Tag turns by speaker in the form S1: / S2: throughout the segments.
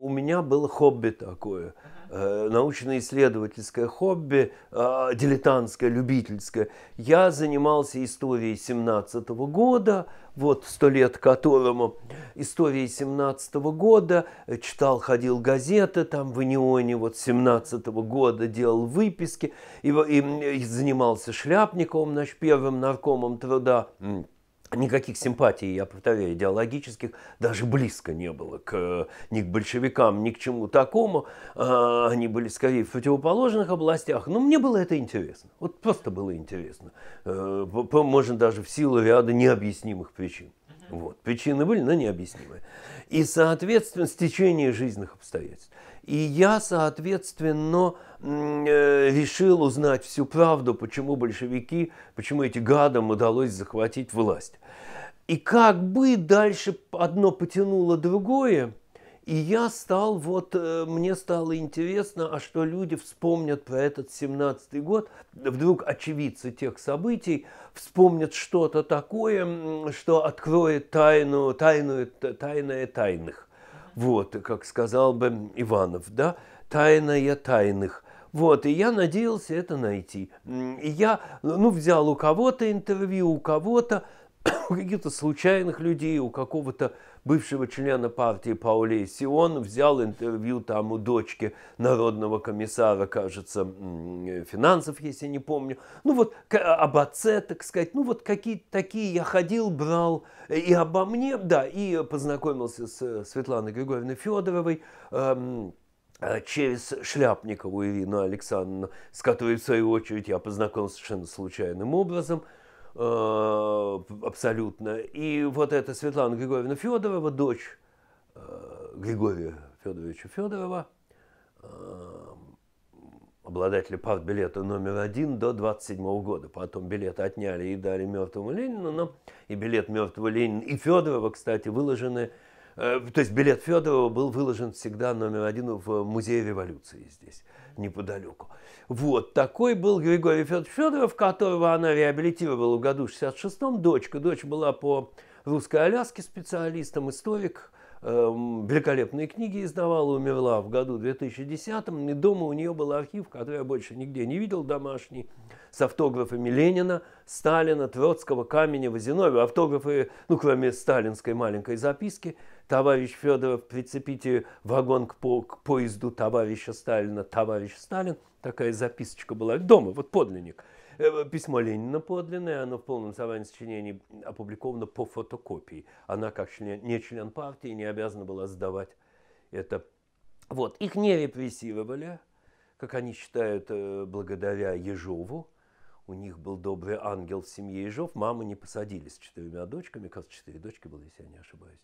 S1: У меня было хобби такое, э, научно-исследовательское хобби, э, дилетантское, любительское. Я занимался историей 17 года, вот сто лет которому, историей 17 года, э, читал, ходил газеты там в Неоне, вот 17 года делал выписки и, и, и занимался Шляпниковым, наш первым наркомом труда. Никаких симпатий, я повторяю, идеологических даже близко не было к, э, ни к большевикам, ни к чему такому. А, они были скорее в противоположных областях. Но мне было это интересно. Вот просто было интересно. Э, можно даже в силу ряда необъяснимых причин. Вот. Причины были, но необъяснимые. И, соответственно, стечение жизненных обстоятельств. И я, соответственно, э, решил узнать всю правду, почему большевики, почему эти гадам удалось захватить власть. И как бы дальше одно потянуло другое, и я стал, вот, э, мне стало интересно, а что люди вспомнят про этот 17-й год, вдруг очевидцы тех событий вспомнят что-то такое, что откроет тайну, тайну, тайное тайных. Вот, как сказал бы Иванов, да, тайная тайных. Вот, и я надеялся это найти. И я, ну, взял у кого-то интервью, у кого-то, у каких-то случайных людей, у какого-то бывшего члена партии Паулей Сион, взял интервью там у дочки народного комиссара, кажется, э, финансов, если не помню. Ну вот а, об отце, так сказать, ну вот какие такие я ходил, брал э, и обо мне, да, и познакомился с э, Светланой Григорьевной Федоровой эм, через Шляпникову Ирину Александровну, с которой, в свою очередь, я познакомился совершенно случайным образом – Э, абсолютно. И вот эта Светлана Григорьевна Федорова, дочь э, Григория Федоровича Федорова, э, обладателя билета номер один до 27 года. Потом билет отняли и дали мертвому Ленину, но и билет мертвого Ленина, и Федорова, кстати, выложены то есть билет Федорова был выложен всегда номер один в Музее революции здесь неподалеку. Вот, такой был Григорий Федорович Федоров, которого она реабилитировала в году 66-м. Дочка, дочь была по русской Аляске специалистом, историк, эм, великолепные книги издавала, умерла в году 2010-м. И дома у нее был архив, который я больше нигде не видел домашний, с автографами Ленина, Сталина, Троцкого, Каменева, Зиновьева. Автографы, ну, кроме сталинской маленькой записки – товарищ Федоров, прицепите вагон к, по, к поезду товарища Сталина, товарищ Сталин. Такая записочка была дома, вот подлинник. Э, письмо Ленина подлинное, оно в полном собрании сочинений опубликовано по фотокопии. Она, как член, не член партии, не обязана была сдавать это. Вот, их не репрессировали, как они считают, э, благодаря Ежову. У них был добрый ангел в семье Ежов. Мамы не посадили с четырьмя дочками, как четыре дочки было, если я не ошибаюсь.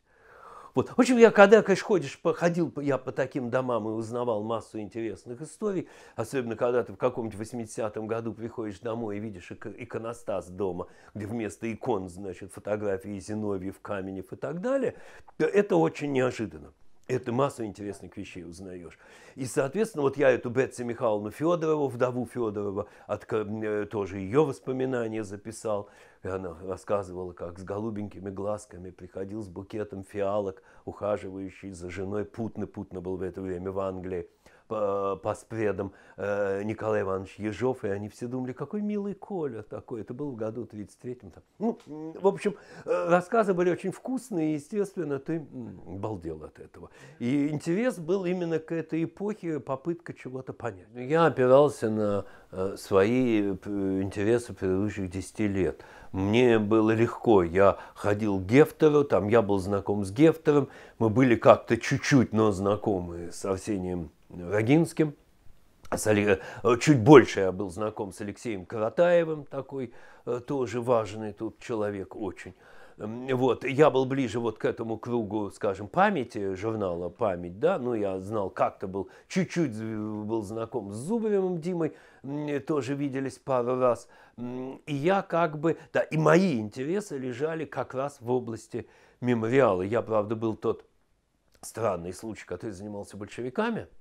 S1: Вот. В общем, я когда, конечно, ходишь, походил я по таким домам и узнавал массу интересных историй, особенно когда ты в каком-нибудь 80-м году приходишь домой и видишь иконостас дома, где вместо икон, значит, фотографии Зиновьев, Каменев и так далее, это очень неожиданно это массу интересных вещей узнаешь. И, соответственно, вот я эту Бетси Михайловну Федорову, вдову Федорова, от, э, тоже ее воспоминания записал. И она рассказывала, как с голубенькими глазками приходил с букетом фиалок, ухаживающий за женой Путны Путна был в это время в Англии по спредам э, Николай Иванович Ежов, и они все думали, какой милый Коля такой. Это был в году 33-м. Ну, в общем, э, рассказы были очень вкусные, и, естественно, ты балдел от этого. И интерес был именно к этой эпохе, попытка чего-то понять. Я опирался на э, свои интересы предыдущих 10 лет мне было легко. Я ходил к Гефтеру, там я был знаком с Гефтером, мы были как-то чуть-чуть, но знакомы с Арсением Рогинским. А э, чуть больше я был знаком с Алексеем Каратаевым, такой э, тоже важный тут человек очень. Вот, я был ближе вот к этому кругу, скажем, памяти, журнала «Память», да, ну, я знал, как-то был, чуть-чуть был знаком с Зубаревым Димой, э, тоже виделись пару раз, и я как бы, да, и мои интересы лежали как раз в области мемориала. Я, правда, был тот странный случай, который занимался большевиками –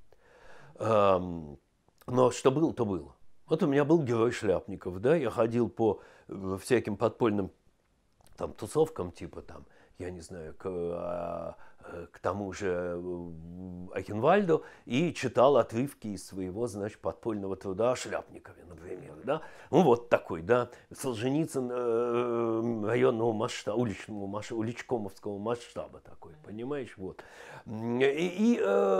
S1: но что было, то было. Вот у меня был герой шляпников, да, я ходил по э, всяким подпольным там тусовкам, типа там, я не знаю, а, Э, к тому же Акинвальду э, и читал отрывки из своего, значит, подпольного труда Шляпникове, например, да? Ну, вот такой, да, Солженицын э, районного масштаба, уличного масштаба, уличкомовского масштаба такой, понимаешь, вот. И, и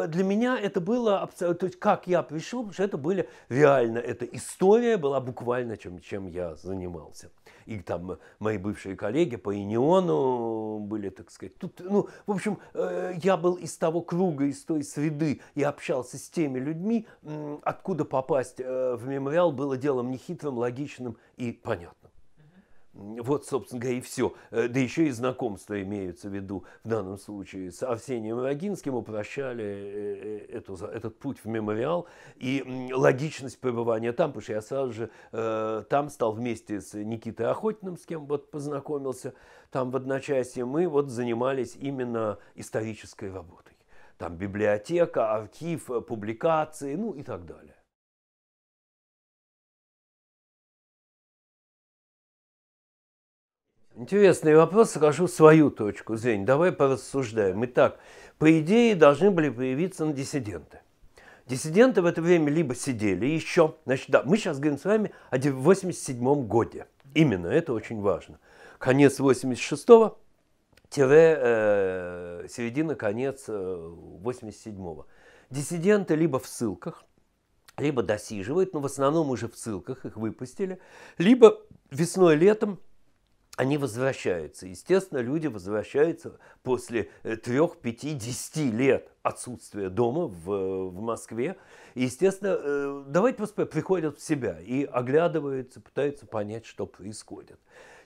S1: для меня это было абсолютно, то есть как я пришел, потому что это были реально, эта история была буквально чем, чем я занимался. И там мои бывшие коллеги по Иниону были, так сказать, тут, ну, в общем, э, я был из того круга, из той среды и общался с теми людьми, э, откуда попасть э, в мемориал было делом нехитрым, логичным и понятным. Вот, собственно говоря, и все. Э, да еще и знакомства имеются в виду в данном случае. С Овсением Рогинским упрощали э, э, эту, этот путь в мемориал и логичность пребывания там, потому что я сразу же э, там стал вместе с Никитой Охотиным, с кем вот познакомился там в одночасье. Мы вот занимались именно исторической работой. Там библиотека, архив, публикации, ну и так далее. Интересный вопрос, скажу свою точку зрения. Давай порассуждаем. Итак, по идее должны были появиться на диссиденты. Диссиденты в это время либо сидели еще, значит, да, мы сейчас говорим с вами о 87 м годе. Именно это очень важно. Конец 86-го, тире, э, середина, конец 87-го. Э, диссиденты либо в ссылках, либо досиживают, но в основном уже в ссылках их выпустили, либо весной-летом – они возвращаются. Естественно, люди возвращаются после э, трех, пяти, десяти лет отсутствия дома в, э, в Москве. естественно, э, давайте посмотрим, приходят в себя и оглядываются, пытаются понять, что происходит.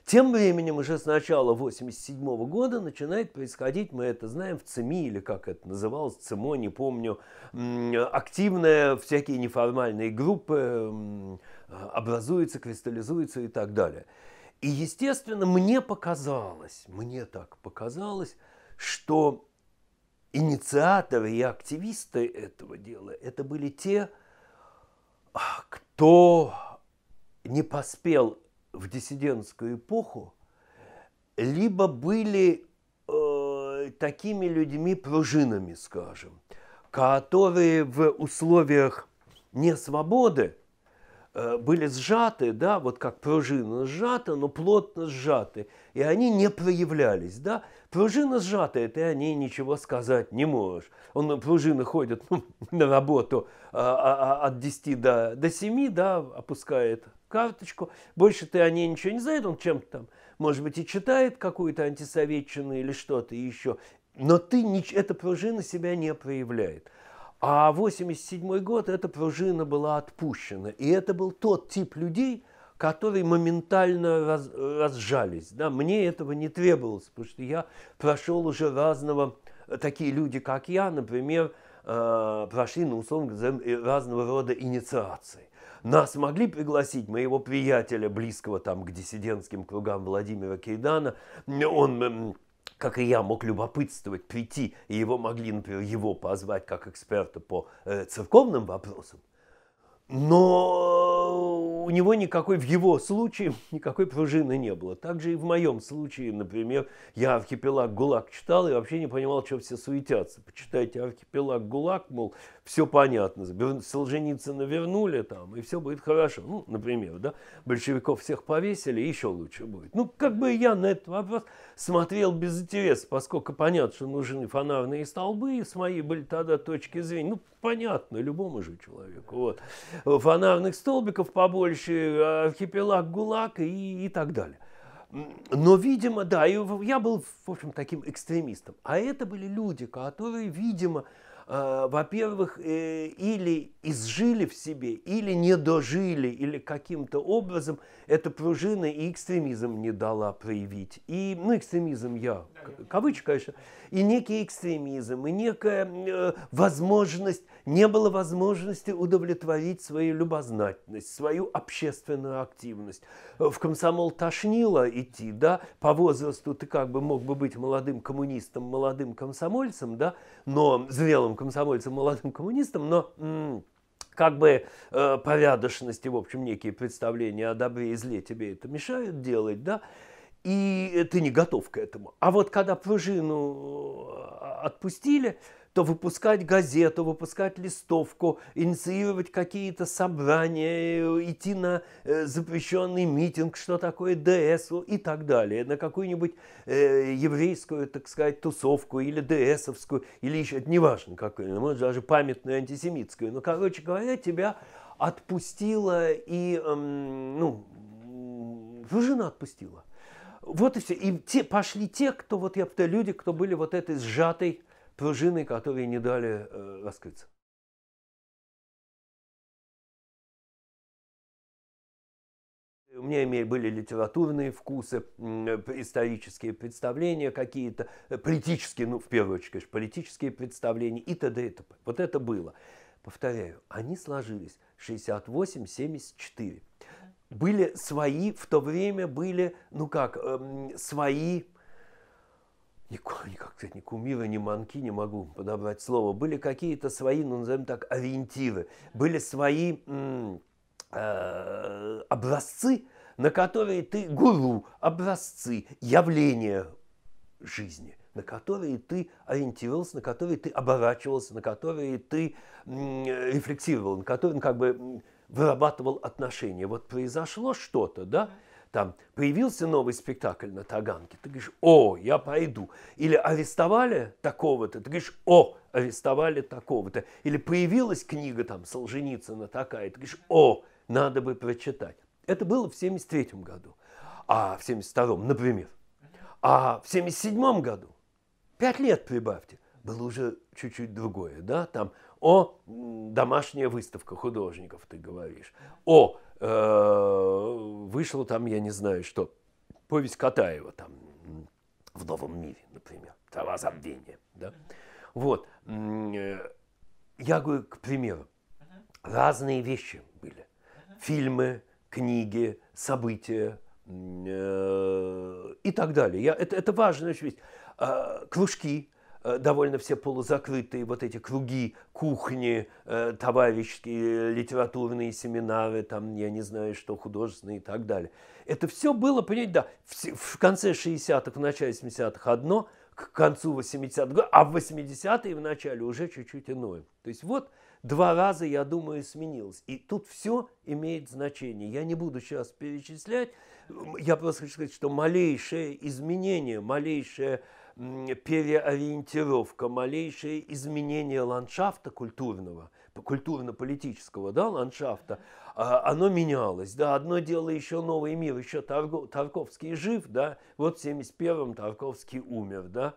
S1: Тем временем уже с начала 1987 -го года начинает происходить, мы это знаем, в ЦМИ, или как это называлось, ЦМО, не помню, активные всякие неформальные группы образуются, кристаллизуются и так далее. И, естественно, мне показалось, мне так показалось, что инициаторы и активисты этого дела это были те, а, кто не поспел в диссидентскую эпоху, либо были э, такими людьми пружинами, скажем, которые в условиях несвободы – Э, были сжаты, да, вот как пружина сжата, но плотно сжаты, и они не проявлялись, да. Пружина сжата, и ты о ней ничего сказать не можешь. Он на э, пружины ходит ну, на работу а, а, а от 10 до, до 7, да, опускает карточку, больше ты о ней ничего не знает, он чем-то там, может быть, и читает какую-то антисоветчину или что-то еще, но ты, эта пружина себя не проявляет. А 87 год эта пружина была отпущена. И это был тот тип людей, которые моментально раз, разжались. Да, мне этого не требовалось, потому что я прошел уже разного, такие люди, как я, например, э, прошли, ну, условно говоря, разного рода инициации. Нас могли пригласить, моего приятеля, близкого там к диссидентским кругам Владимира Кейдана, он как и я, мог любопытствовать, прийти, и его могли, например, его позвать как эксперта по э, церковным вопросам, но у него никакой, в его случае, никакой пружины не было. Так же и в моем случае, например, я «Архипелаг ГУЛАГ» читал и вообще не понимал, что все суетятся. Почитайте «Архипелаг ГУЛАГ», мол, все понятно, Солженицына вернули там, и все будет хорошо. Ну, например, да, большевиков всех повесили, еще лучше будет. Ну, как бы я на этот вопрос смотрел без интереса, поскольку понятно, что нужны фонарные столбы, и с моей были тогда точки зрения, ну, понятно, любому же человеку, вот. Фонарных столбиков побольше, архипелаг ГУЛАГ и, и так далее. Но, видимо, да, я был, в общем, таким экстремистом. А это были люди, которые, видимо, Э, во-первых, э, или изжили в себе, или не дожили, или каким-то образом эта пружина и экстремизм не дала проявить. И, ну, экстремизм я, кавычка, конечно, и некий экстремизм, и некая э, возможность, не было возможности удовлетворить свою любознательность, свою общественную активность. В комсомол тошнило идти, да, по возрасту ты как бы мог бы быть молодым коммунистом, молодым комсомольцем, да, но зрелым комсомольцем, молодым коммунистом, но как бы э, порядочности, в общем, некие представления о добре и зле тебе это мешают делать, да, и ты не готов к этому. А вот когда пружину э, отпустили, то выпускать газету, выпускать листовку, инициировать какие-то собрания, э, идти на э, запрещенный митинг, что такое ДС и так далее, на какую-нибудь э, еврейскую, так сказать, тусовку или ДСовскую, или еще, это неважно какую, ну, может даже памятную антисемитскую. Но, ну, короче говоря, тебя отпустила и, эм, ну, жена отпустила. Вот и все. И те, пошли те, кто, вот я повторяю, люди, кто были вот этой сжатой пружины, которые не дали э, раскрыться. У меня были литературные вкусы, э, исторические представления какие-то, э, политические, ну, в первую очередь, конечно, политические представления и т.д. и т.п. Вот это было. Повторяю, они сложились 68-74. Были свои, в то время были, ну как, эм, свои никак, сказать, ни кумиры, ни манки не могу подобрать слово. Были какие-то свои, ну, назовем так, ориентиры, были свои э, образцы, на которые ты гуру, образцы, явления жизни, на которые ты ориентировался, на которые ты оборачивался, на которые ты э, рефлексировал, на которые ну, как бы вырабатывал отношения. Вот произошло что-то, да? там появился новый спектакль на Таганке, ты говоришь, о, я пойду. Или арестовали такого-то, ты говоришь, о, арестовали такого-то. Или появилась книга там Солженицына такая, ты говоришь, о, надо бы прочитать. Это было в 73 году, а в 72-м, например. А в 77 году, пять лет прибавьте, было уже чуть-чуть другое, да, там, о, домашняя выставка художников, ты говоришь, о, Э, вышло там, я не знаю что, повесть Катаева там в «Новом мире», например, «Трава забвения». Да? Вот. Э, я говорю, к примеру, разные вещи были. Фильмы, книги, события э, и так далее. Я, это, это важная вещь. А, кружки, Э, довольно все полузакрытые вот эти круги кухни, э, товарищеские, литературные семинары, там, я не знаю, что художественные и так далее. Это все было, понимаете, да, в, конце 60-х, в начале 70-х одно, к концу 80-х а в 80-е в начале уже чуть-чуть иное. То есть вот два раза, я думаю, сменилось. И тут все имеет значение. Я не буду сейчас перечислять, я просто хочу сказать, что малейшее изменение, малейшее переориентировка, малейшее изменение ландшафта культурного, культурно-политического да, ландшафта, а, оно менялось. Да, одно дело еще новый мир, еще Таргов, Тарковский жив, да, вот в 71-м Тарковский умер, да,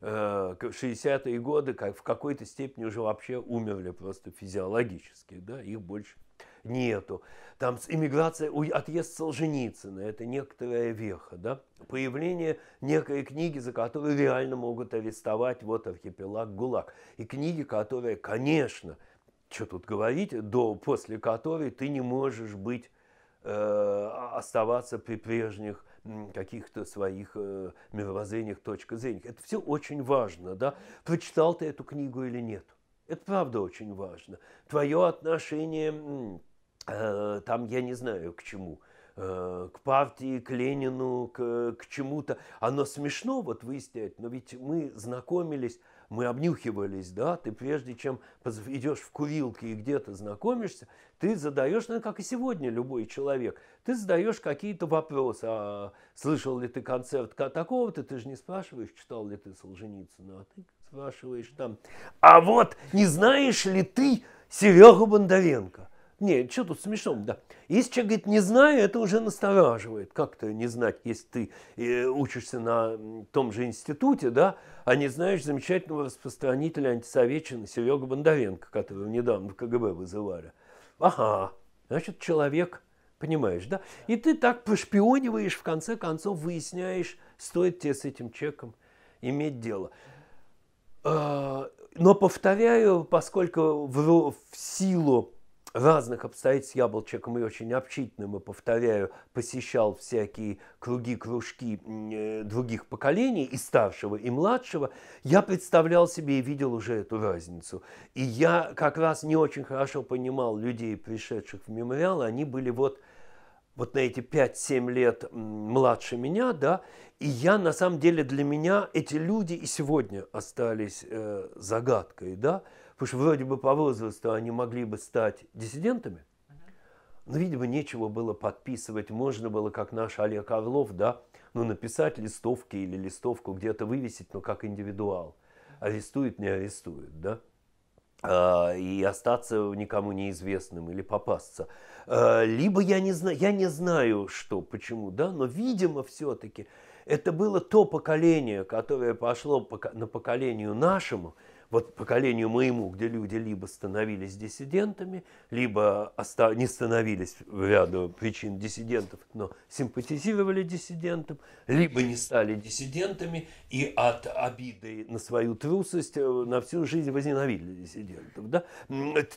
S1: 60-е э, годы как в какой-то степени уже вообще умерли просто физиологически, да, их больше нету. Там иммиграция, отъезд Солженицына, это некоторая веха, да? Появление некой книги, за которую реально могут арестовать вот архипелаг ГУЛАГ. И книги, которая, конечно, что тут говорить, до, после которой ты не можешь быть, э, оставаться при прежних каких-то своих э, мировоззрениях, точка зрения. Это все очень важно, да? Прочитал ты эту книгу или нет? Это правда очень важно. Твое отношение, э, там, я не знаю, к чему – Э, к партии, к Ленину, к, к чему-то. Оно смешно вот выяснять, но ведь мы знакомились, мы обнюхивались, да, ты прежде чем идешь в курилке и где-то знакомишься, ты задаешь, ну, как и сегодня любой человек, ты задаешь какие-то вопросы, а слышал ли ты концерт такого-то, ты же не спрашиваешь, читал ли ты Солженицына, а ты спрашиваешь там, а вот не знаешь ли ты Серегу Бондаренко? Не, что тут смешно? Да. Если человек говорит, не знаю, это уже настораживает. Как-то не знать, если ты э, учишься на том же институте, да, а не знаешь замечательного распространителя антисоветчины Серега Бондаренко, которого недавно в КГБ вызывали. Ага, значит, человек, понимаешь, да? И ты так пошпиониваешь, в конце концов выясняешь, стоит тебе с этим чеком иметь дело. А, но повторяю, поскольку в, в силу разных обстоятельств я был человеком и очень общительным, и, повторяю, посещал всякие круги, кружки э, других поколений, и старшего, и младшего, я представлял себе и видел уже эту разницу. И я как раз не очень хорошо понимал людей, пришедших в мемориал, они были вот вот на эти 5-7 лет младше меня, да, и я, на самом деле, для меня эти люди и сегодня остались э, загадкой, да, Потому что вроде бы по возрасту они могли бы стать диссидентами, но, видимо, нечего было подписывать. Можно было, как наш Олег Орлов, да, ну, написать листовки или листовку где-то вывесить, но как индивидуал. Арестует, не арестует, да? А, и остаться никому неизвестным или попасться. А, либо я не знаю, я не знаю, что, почему, да, но, видимо, все-таки это было то поколение, которое пошло на поколению нашему, вот поколению моему, где люди либо становились диссидентами, либо оста- не становились в ряду причин диссидентов, но симпатизировали диссидентам, либо не стали диссидентами и от обиды на свою трусость э, на всю жизнь возненавидели диссидентов. Да?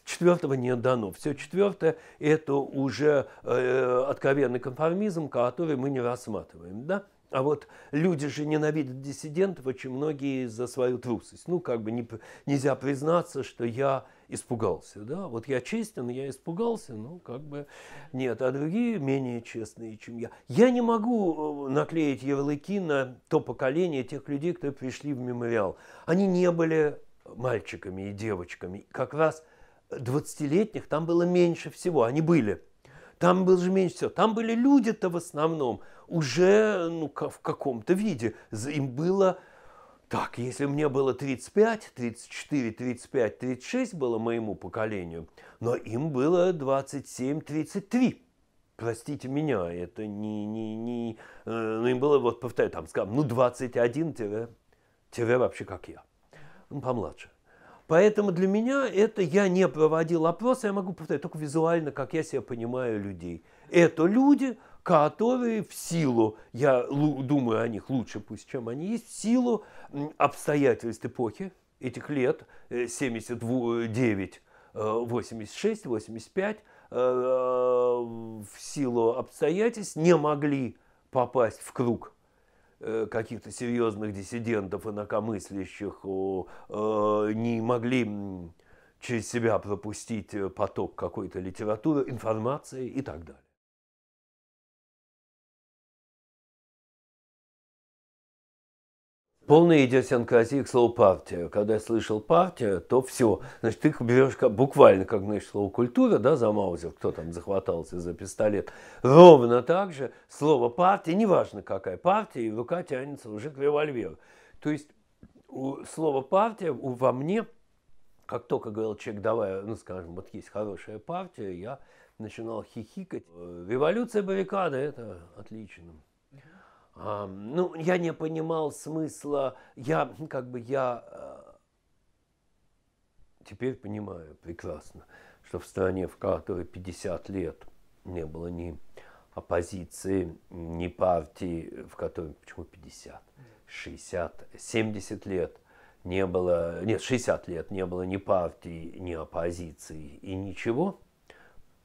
S1: Четвертого не дано. Все четвертое – это уже э, откровенный конформизм, который мы не рассматриваем. Да? А вот люди же ненавидят диссидентов очень многие за свою трусость. Ну, как бы не, нельзя признаться, что я испугался. Да? Вот я честен, я испугался, ну, как бы нет. А другие менее честные, чем я. Я не могу э, наклеить ярлыки на то поколение тех людей, которые пришли в мемориал. Они не были мальчиками и девочками. Как раз 20-летних там было меньше всего. Они были. Там было же меньше всего. Там были люди-то в основном – уже ну, в каком-то виде. Им было так, если мне было 35, 34, 35, 36 было моему поколению, но им было 27, 33. Простите меня, это не... не, не э, ну, им было, вот повторяю, там, скажем, ну, 21 тире, тире вообще как я. Ну, помладше. Поэтому для меня это я не проводил опрос, я могу повторять только визуально, как я себя понимаю людей. Это люди, которые в силу, я думаю о них лучше пусть, чем они есть, в силу обстоятельств эпохи этих лет, 79, 86, 85, в силу обстоятельств не могли попасть в круг э, каких-то серьезных диссидентов, инакомыслящих, э, не могли через себя пропустить э, поток какой-то литературы, информации и так далее. полная идиосинкразия к слову партия. Когда я слышал партия, то все. Значит, ты берешь как, буквально, как значит, слово культура, да, за Маузер, кто там захватался за пистолет. Ровно так же слово партия, неважно какая партия, и рука тянется уже к револьверу. То есть слово партия у, во мне, как только говорил человек, давай, ну скажем, вот есть хорошая партия, я начинал хихикать. Э, революция баррикады – это отлично ну, я не понимал смысла, я ну, как бы я а, теперь понимаю прекрасно, что в стране, в которой 50 лет не было ни оппозиции, ни партии, в которой, почему 50, 60, 70 лет не было, нет, 60 лет не было ни партии, ни оппозиции и ничего,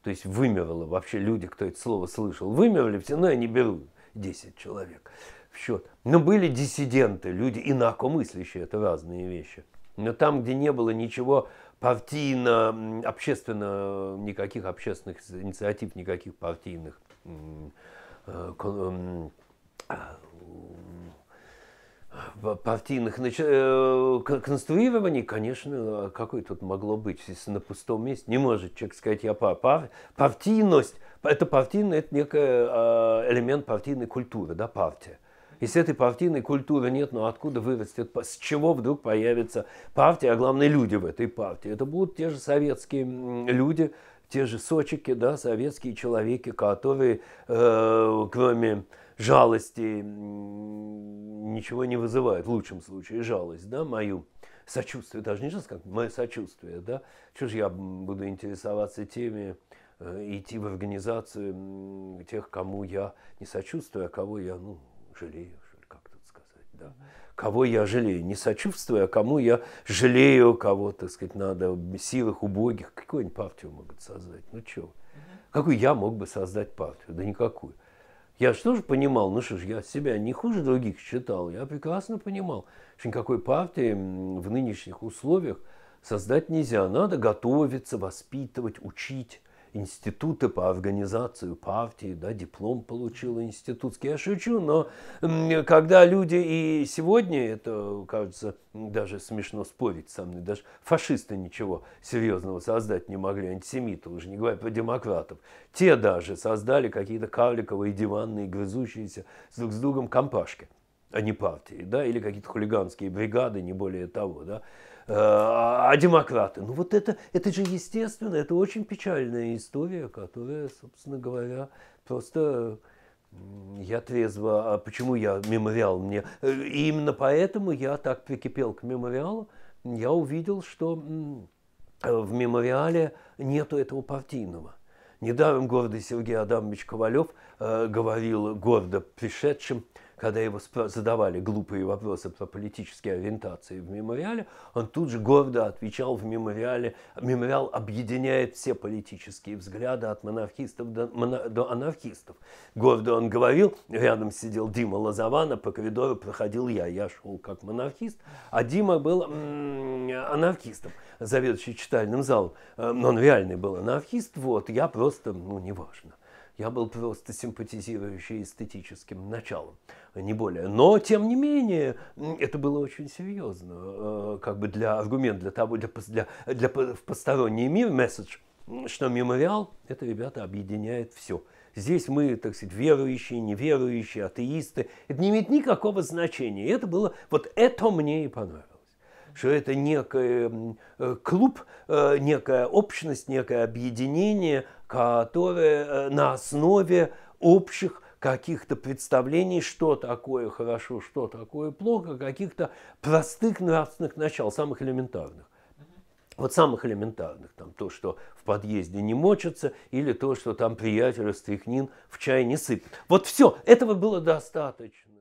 S1: то есть вымерло, вообще люди, кто это слово слышал, вымерли все, но я не беру 10 человек в счет. Но были диссиденты, люди инакомыслящие, это разные вещи. Но там, где не было ничего партийно, общественно, никаких общественных инициатив, никаких партийных э, а, партийных нач... Э, конструирований, конечно, какой тут могло быть, если на пустом месте не может человек сказать, я пар... пар... партийность, это партийный, это некий э, элемент партийной культуры, да, партия. Если этой партийной культуры нет, ну откуда вырастет, с чего вдруг появится партия, а главное люди в этой партии? Это будут те же советские люди, те же сочики, да, советские человеки, которые, э, кроме жалости ничего не вызывает, в лучшем случае жалость, да, мою сочувствие, даже не жалость, как мое сочувствие, да, что же я буду интересоваться теми, э, идти в организацию тех, кому я не сочувствую, а кого я, ну, жалею, как тут сказать, да. Кого я жалею, не сочувствую, а кому я жалею, кого, так сказать, надо в силах убогих, какую-нибудь партию могут создать, ну чего? Какую я мог бы создать партию? Да никакую. Я же тоже понимал, ну что ж, я себя не хуже других считал. Я прекрасно понимал, что никакой партии в нынешних условиях создать нельзя. Надо готовиться, воспитывать, учить институты по организации партии, да, диплом получил институтский. Я шучу, но когда люди и сегодня, это кажется даже смешно спорить со мной, даже фашисты ничего серьезного создать не могли, антисемиты, уже не говоря про демократов. Те даже создали какие-то карликовые диванные, грызущиеся с друг с другом компашки а не партии, да, или какие-то хулиганские бригады, не более того, да. Э, а демократы. Ну вот это, это же естественно, это очень печальная история, которая, собственно говоря, просто я трезво, а почему я мемориал мне? Э, и именно поэтому я так прикипел к мемориалу. Я увидел, что э, в мемориале нету этого партийного. Недаром гордый Сергей Адамович Ковалев э, говорил гордо пришедшим, когда его задавали глупые вопросы про политические ориентации в мемориале, он тут же гордо отвечал в мемориале, мемориал объединяет все политические взгляды от монархистов до, мона, до анархистов. Гордо он говорил, рядом сидел Дима Лазавана, по коридору проходил я, я шел как монархист, а Дима был м анархистом, заведующий читальным залом. Э, но Он реальный был анархист, вот, я просто, ну, неважно. Я был просто симпатизирующий эстетическим началом, а не более. Но, тем не менее, это было очень серьезно, э, как бы для аргумент для того, для, для, для в посторонний мир месседж, что мемориал – это, ребята, объединяет все. Здесь мы, так сказать, верующие, неверующие, атеисты. Это не имеет никакого значения. это было, вот это мне и понравилось что это некий э, клуб, э, некая общность, некое объединение которые э, на основе общих каких-то представлений, что такое хорошо, что такое плохо, каких-то простых нравственных начал, самых элементарных. Вот самых элементарных, там, то, что в подъезде не мочится, или то, что там приятель стряхнин в чай не сыпет. Вот все, этого было достаточно.